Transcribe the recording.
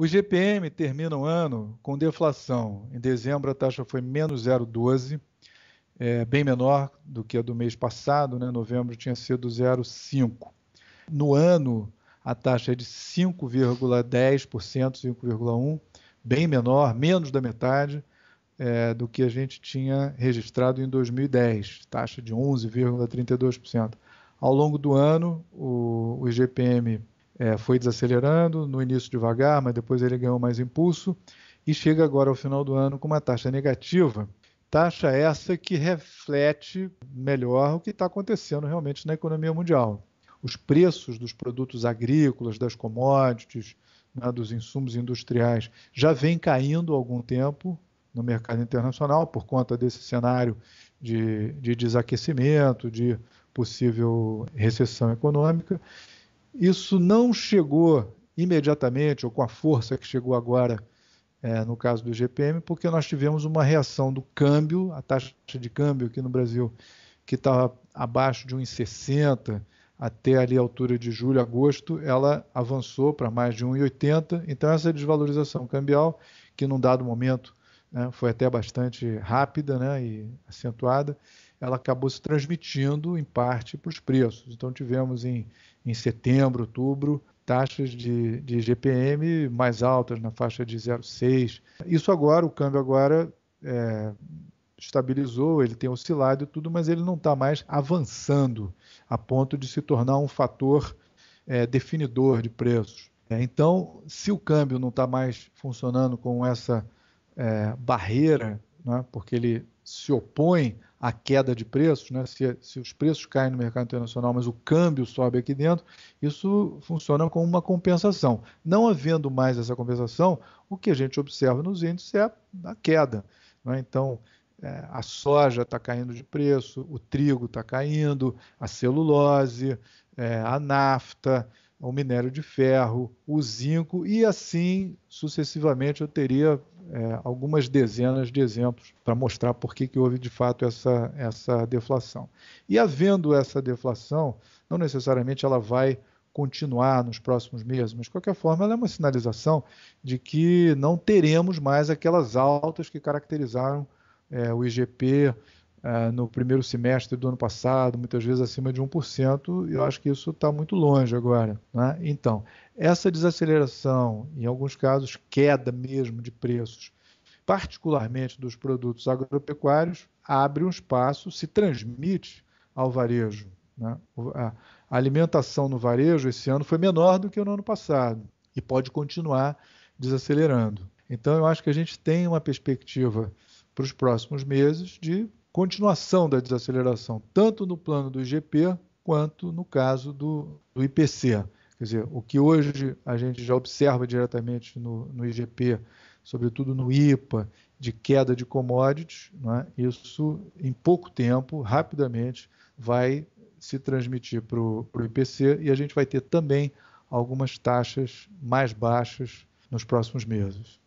O GPM termina o ano com deflação. Em dezembro a taxa foi menos 0,12, é, bem menor do que a do mês passado, né? novembro tinha sido 0,5. No ano a taxa é de 5,10%, 5,1%, bem menor, menos da metade é, do que a gente tinha registrado em 2010, taxa de 11,32%. Ao longo do ano, o, o IGPM é, foi desacelerando, no início devagar, mas depois ele ganhou mais impulso e chega agora ao final do ano com uma taxa negativa. Taxa essa que reflete melhor o que está acontecendo realmente na economia mundial. Os preços dos produtos agrícolas, das commodities, né, dos insumos industriais já vem caindo há algum tempo no mercado internacional por conta desse cenário de, de desaquecimento, de possível recessão econômica isso não chegou imediatamente ou com a força que chegou agora é, no caso do GPM, porque nós tivemos uma reação do câmbio, a taxa de câmbio aqui no Brasil, que estava tá abaixo de 1,60 até ali a altura de julho, agosto, ela avançou para mais de 1,80. Então, essa desvalorização cambial, que num dado momento né, foi até bastante rápida né, e acentuada, ela acabou se transmitindo em parte para os preços. Então tivemos em, em setembro, outubro, taxas de, de GPM mais altas, na faixa de 0,6. Isso agora, o câmbio agora é, estabilizou, ele tem oscilado e tudo, mas ele não está mais avançando a ponto de se tornar um fator é, definidor de preços. É, então, se o câmbio não está mais funcionando com essa é, barreira, né, porque ele se opõe a queda de preços, né? se, se os preços caem no mercado internacional, mas o câmbio sobe aqui dentro, isso funciona como uma compensação. Não havendo mais essa compensação, o que a gente observa nos índices é a queda. Né? Então, é, a soja está caindo de preço, o trigo está caindo, a celulose, é, a nafta, o minério de ferro, o zinco e assim sucessivamente eu teria é, algumas dezenas de exemplos para mostrar por que, que houve de fato essa, essa deflação. E havendo essa deflação, não necessariamente ela vai continuar nos próximos meses, mas de qualquer forma ela é uma sinalização de que não teremos mais aquelas altas que caracterizaram é, o IGP uh, no primeiro semestre do ano passado, muitas vezes acima de 1%, e eu acho que isso está muito longe agora. Né? Então, essa desaceleração, em alguns casos, queda mesmo de preços, particularmente dos produtos agropecuários, abre um espaço, se transmite ao varejo. Né? A alimentação no varejo esse ano foi menor do que no ano passado e pode continuar desacelerando. Então, eu acho que a gente tem uma perspectiva para os próximos meses de continuação da desaceleração, tanto no plano do IGP quanto no caso do, do IPC. Quer dizer, o que hoje a gente já observa diretamente no, no IGP, sobretudo no IPA, de queda de commodities, né, isso em pouco tempo, rapidamente, vai se transmitir para o IPC e a gente vai ter também algumas taxas mais baixas nos próximos meses.